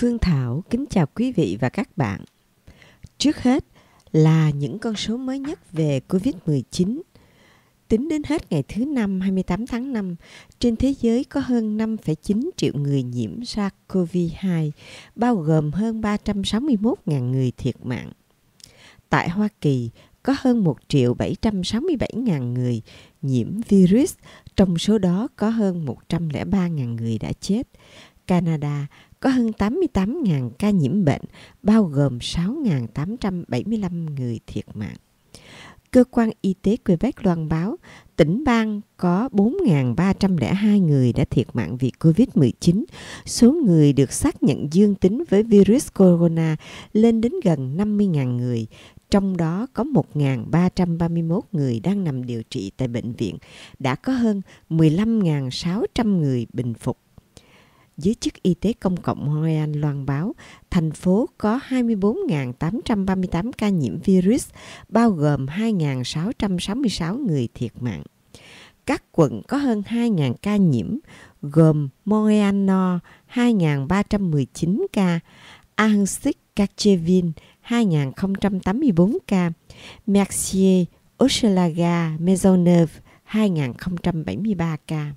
Phương Thảo kính chào quý vị và các bạn. Trước hết là những con số mới nhất về Covid-19. Tính đến hết ngày thứ Năm 28 tháng 5, trên thế giới có hơn 5,9 triệu người nhiễm SARS-CoV-2, bao gồm hơn 361.000 người thiệt mạng. Tại Hoa Kỳ, có hơn 1 triệu 767 ngàn người nhiễm virus, trong số đó có hơn 103 ngàn người đã chết. Canada có hơn 88.000 ca nhiễm bệnh, bao gồm 6.875 người thiệt mạng. Cơ quan Y tế Quebec loan báo tỉnh bang có 4.302 người đã thiệt mạng vì COVID-19. Số người được xác nhận dương tính với virus corona lên đến gần 50.000 người, trong đó có 1.331 người đang nằm điều trị tại bệnh viện, đã có hơn 15.600 người bình phục giới chức y tế công cộng Hoa Anh loan báo thành phố có 24.838 ca nhiễm virus, bao gồm 2.666 người thiệt mạng. Các quận có hơn 2.000 ca nhiễm, gồm Montreal 2.319 ca, Ahansik Kachevin 2.084 ca, Mercier, Oshelaga, Maisonneuve 2.073 ca.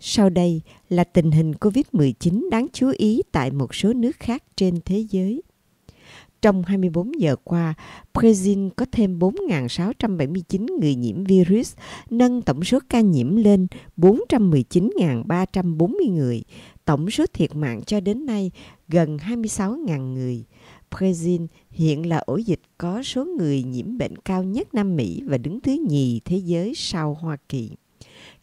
Sau đây là tình hình COVID-19 đáng chú ý tại một số nước khác trên thế giới. Trong 24 giờ qua, Brazil có thêm 4.679 người nhiễm virus, nâng tổng số ca nhiễm lên 419.340 người. Tổng số thiệt mạng cho đến nay gần 26.000 người. Brazil hiện là ổ dịch có số người nhiễm bệnh cao nhất Nam Mỹ và đứng thứ nhì thế giới sau Hoa Kỳ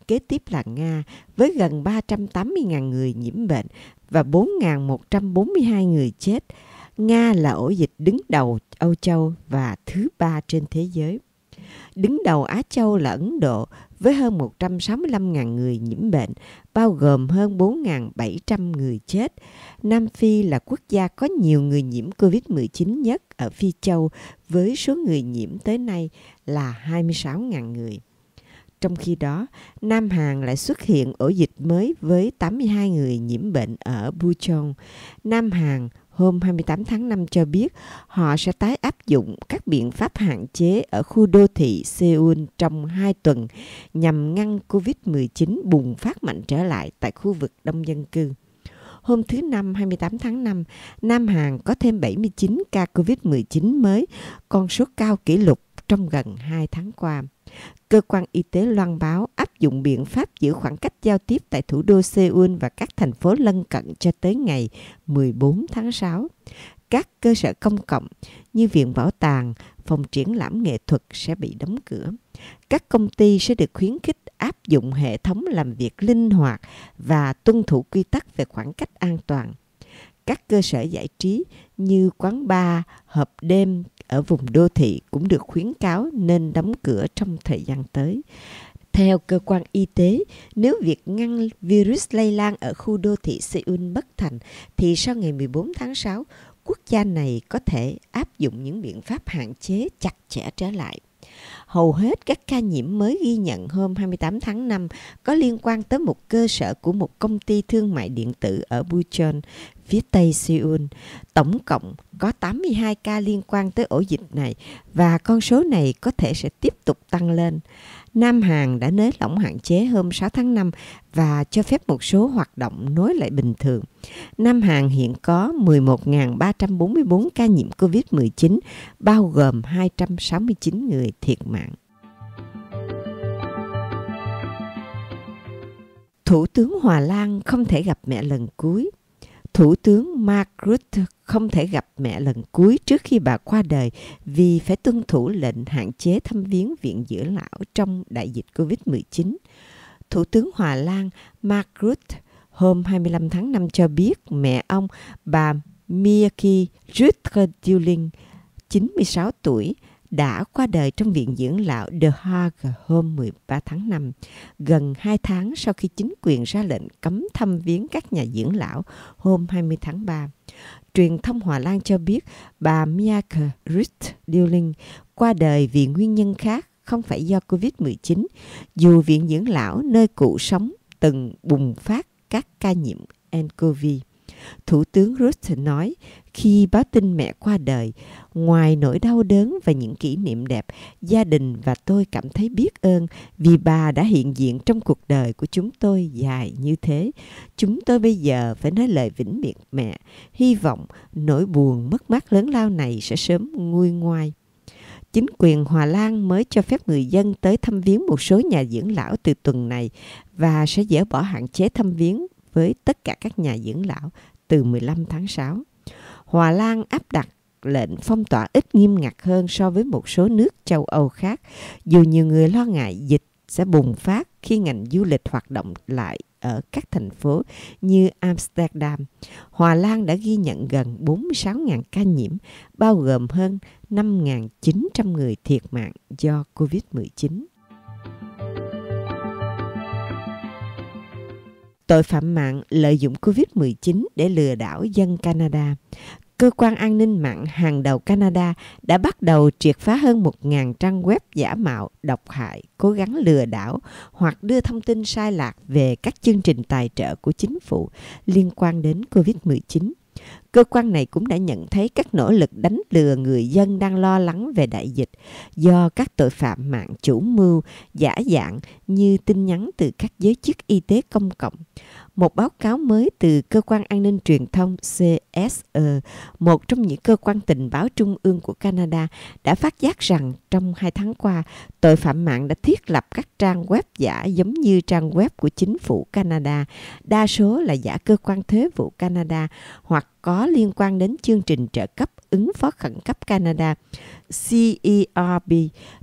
kế tiếp là Nga với gần 380.000 người nhiễm bệnh và 4.142 người chết. Nga là ổ dịch đứng đầu Âu Châu và thứ ba trên thế giới. Đứng đầu Á Châu là Ấn Độ với hơn 165.000 người nhiễm bệnh, bao gồm hơn 4.700 người chết. Nam Phi là quốc gia có nhiều người nhiễm COVID-19 nhất ở Phi Châu với số người nhiễm tới nay là 26.000 người. Trong khi đó, Nam Hàn lại xuất hiện ổ dịch mới với 82 người nhiễm bệnh ở Bucheon. Nam Hàn hôm 28 tháng 5 cho biết họ sẽ tái áp dụng các biện pháp hạn chế ở khu đô thị Seoul trong 2 tuần nhằm ngăn COVID-19 bùng phát mạnh trở lại tại khu vực đông dân cư. Hôm thứ Năm 28 tháng 5, Nam Hàn có thêm 79 ca COVID-19 mới, con số cao kỷ lục trong gần 2 tháng qua cơ quan y tế loan báo áp dụng biện pháp giữ khoảng cách giao tiếp tại thủ đô Seoul và các thành phố lân cận cho tới ngày 14 tháng 6. Các cơ sở công cộng như viện bảo tàng, phòng triển lãm nghệ thuật sẽ bị đóng cửa. Các công ty sẽ được khuyến khích áp dụng hệ thống làm việc linh hoạt và tuân thủ quy tắc về khoảng cách an toàn các cơ sở giải trí như quán bar, hộp đêm, ở vùng đô thị cũng được khuyến cáo nên đóng cửa trong thời gian tới. Theo cơ quan y tế, nếu việc ngăn virus lây lan ở khu đô thị Seoul bất thành, thì sau ngày 14 tháng 6, quốc gia này có thể áp dụng những biện pháp hạn chế chặt chẽ trở lại. Hầu hết các ca nhiễm mới ghi nhận hôm 28 tháng 5 có liên quan tới một cơ sở của một công ty thương mại điện tử ở Bucheon, phía tây Seoul. Tổng cộng có 82 ca liên quan tới ổ dịch này và con số này có thể sẽ tiếp tục tăng lên. Nam Hàn đã nới lỏng hạn chế hôm 6 tháng 5 và cho phép một số hoạt động nối lại bình thường. Nam Hàn hiện có 11.344 ca nhiễm COVID-19, bao gồm 269 người thiệt mạng. Thủ tướng Hòa Lan không thể gặp mẹ lần cuối Thủ tướng Mark Rutte không thể gặp mẹ lần cuối trước khi bà qua đời vì phải tuân thủ lệnh hạn chế thăm viếng viện dưỡng lão trong đại dịch Covid-19. Thủ tướng Hòa Lan Mark Rutte hôm 25 tháng 5 cho biết mẹ ông, bà Miyaki Rutte Duling, 96 tuổi, đã qua đời trong viện dưỡng lão The Hague hôm 13 tháng 5, gần 2 tháng sau khi chính quyền ra lệnh cấm thăm viếng các nhà dưỡng lão hôm 20 tháng 3. Truyền thông Hòa Lan cho biết bà Miaka Ruth Dilling qua đời vì nguyên nhân khác không phải do Covid-19, dù viện dưỡng lão nơi cụ sống từng bùng phát các ca nhiễm nCoV. Thủ tướng Rutte nói, khi báo tin mẹ qua đời, ngoài nỗi đau đớn và những kỷ niệm đẹp, gia đình và tôi cảm thấy biết ơn vì bà đã hiện diện trong cuộc đời của chúng tôi dài như thế. Chúng tôi bây giờ phải nói lời vĩnh biệt mẹ, hy vọng nỗi buồn mất mát lớn lao này sẽ sớm nguôi ngoai chính quyền Hòa Lan mới cho phép người dân tới thăm viếng một số nhà dưỡng lão từ tuần này và sẽ dỡ bỏ hạn chế thăm viếng với tất cả các nhà dưỡng lão từ 15 tháng 6. Hòa Lan áp đặt lệnh phong tỏa ít nghiêm ngặt hơn so với một số nước châu Âu khác, dù nhiều người lo ngại dịch sẽ bùng phát khi ngành du lịch hoạt động lại ở các thành phố như Amsterdam. Hòa Lan đã ghi nhận gần 46.000 ca nhiễm, bao gồm hơn 5.900 người thiệt mạng do COVID-19. tội phạm mạng lợi dụng Covid-19 để lừa đảo dân Canada. Cơ quan an ninh mạng hàng đầu Canada đã bắt đầu triệt phá hơn 1.000 trang web giả mạo, độc hại, cố gắng lừa đảo hoặc đưa thông tin sai lạc về các chương trình tài trợ của chính phủ liên quan đến Covid-19. Cơ quan này cũng đã nhận thấy các nỗ lực đánh lừa người dân đang lo lắng về đại dịch do các tội phạm mạng chủ mưu giả dạng như tin nhắn từ các giới chức y tế công cộng, một báo cáo mới từ Cơ quan An ninh Truyền thông CSE, một trong những cơ quan tình báo trung ương của Canada, đã phát giác rằng trong hai tháng qua, tội phạm mạng đã thiết lập các trang web giả giống như trang web của chính phủ Canada, đa số là giả cơ quan thuế vụ Canada hoặc có liên quan đến chương trình trợ cấp ứng phó khẩn cấp Canada CERB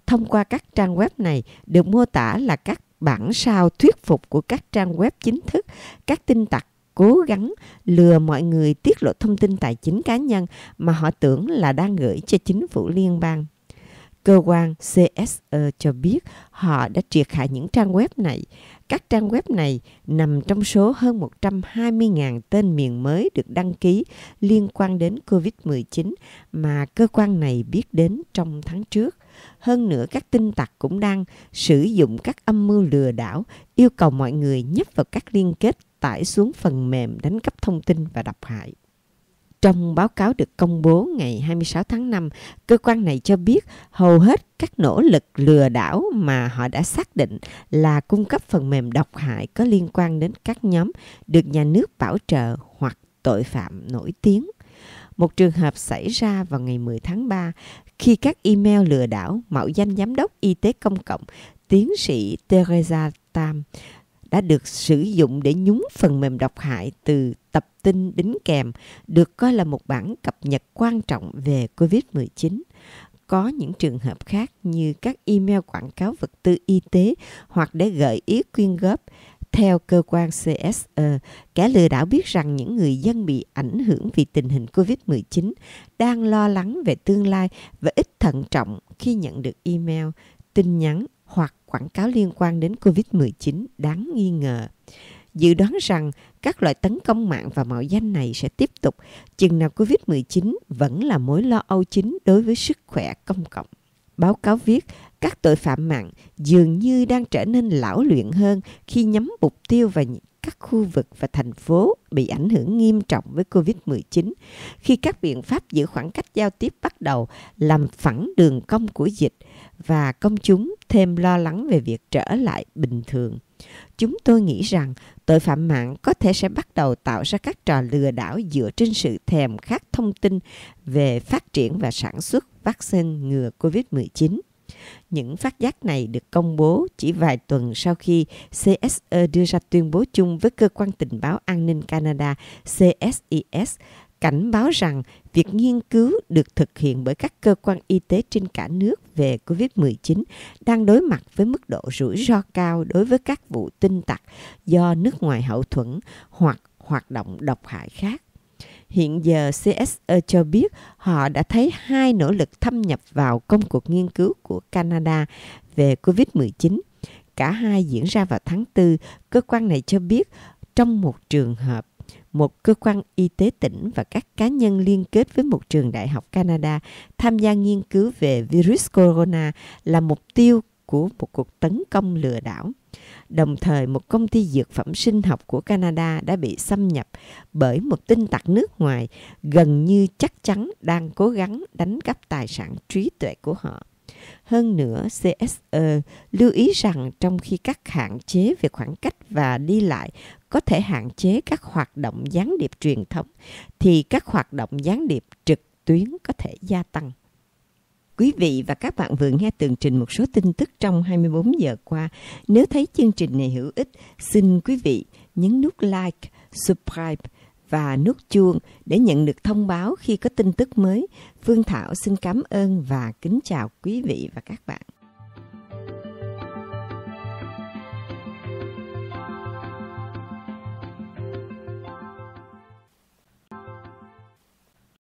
thông qua các trang web này được mô tả là các bản sao thuyết phục của các trang web chính thức, các tin tặc cố gắng lừa mọi người tiết lộ thông tin tài chính cá nhân mà họ tưởng là đang gửi cho chính phủ liên bang. Cơ quan CSE cho biết họ đã triệt hạ những trang web này. Các trang web này nằm trong số hơn 120.000 tên miền mới được đăng ký liên quan đến COVID-19 mà cơ quan này biết đến trong tháng trước. Hơn nữa các tin tặc cũng đang sử dụng các âm mưu lừa đảo, yêu cầu mọi người nhấp vào các liên kết tải xuống phần mềm đánh cắp thông tin và độc hại. Trong báo cáo được công bố ngày 26 tháng 5, cơ quan này cho biết hầu hết các nỗ lực lừa đảo mà họ đã xác định là cung cấp phần mềm độc hại có liên quan đến các nhóm được nhà nước bảo trợ hoặc tội phạm nổi tiếng. Một trường hợp xảy ra vào ngày 10 tháng 3 khi các email lừa đảo mạo danh giám đốc y tế công cộng tiến sĩ Teresa Tam đã được sử dụng để nhúng phần mềm độc hại từ tập tin đính kèm được coi là một bản cập nhật quan trọng về COVID-19. Có những trường hợp khác như các email quảng cáo vật tư y tế hoặc để gợi ý quyên góp theo cơ quan CSE, kẻ lừa đảo biết rằng những người dân bị ảnh hưởng vì tình hình COVID-19 đang lo lắng về tương lai và ít thận trọng khi nhận được email, tin nhắn hoặc quảng cáo liên quan đến COVID-19 đáng nghi ngờ. Dự đoán rằng các loại tấn công mạng và mạo danh này sẽ tiếp tục chừng nào COVID-19 vẫn là mối lo âu chính đối với sức khỏe công cộng. Báo cáo viết các tội phạm mạng dường như đang trở nên lão luyện hơn khi nhắm mục tiêu vào các khu vực và thành phố bị ảnh hưởng nghiêm trọng với Covid-19 khi các biện pháp giữ khoảng cách giao tiếp bắt đầu làm phẳng đường cong của dịch và công chúng thêm lo lắng về việc trở lại bình thường. Chúng tôi nghĩ rằng tội phạm mạng có thể sẽ bắt đầu tạo ra các trò lừa đảo dựa trên sự thèm khát thông tin về phát triển và sản xuất vaccine ngừa COVID-19. Những phát giác này được công bố chỉ vài tuần sau khi CSE đưa ra tuyên bố chung với Cơ quan Tình báo An ninh Canada CSIS cảnh báo rằng việc nghiên cứu được thực hiện bởi các cơ quan y tế trên cả nước về COVID-19 đang đối mặt với mức độ rủi ro cao đối với các vụ tin tặc do nước ngoài hậu thuẫn hoặc hoạt động độc hại khác. Hiện giờ CSE cho biết họ đã thấy hai nỗ lực thâm nhập vào công cuộc nghiên cứu của Canada về COVID-19. Cả hai diễn ra vào tháng 4, cơ quan này cho biết trong một trường hợp một cơ quan y tế tỉnh và các cá nhân liên kết với một trường đại học Canada tham gia nghiên cứu về virus corona là mục tiêu của một cuộc tấn công lừa đảo. Đồng thời, một công ty dược phẩm sinh học của Canada đã bị xâm nhập bởi một tin tặc nước ngoài gần như chắc chắn đang cố gắng đánh cắp tài sản trí tuệ của họ. Hơn nữa, CSE lưu ý rằng trong khi các hạn chế về khoảng cách và đi lại có thể hạn chế các hoạt động gián điệp truyền thống, thì các hoạt động gián điệp trực tuyến có thể gia tăng. Quý vị và các bạn vừa nghe tường trình một số tin tức trong 24 giờ qua. Nếu thấy chương trình này hữu ích, xin quý vị nhấn nút like, subscribe và nút chuông để nhận được thông báo khi có tin tức mới. Phương Thảo xin cảm ơn và kính chào quý vị và các bạn.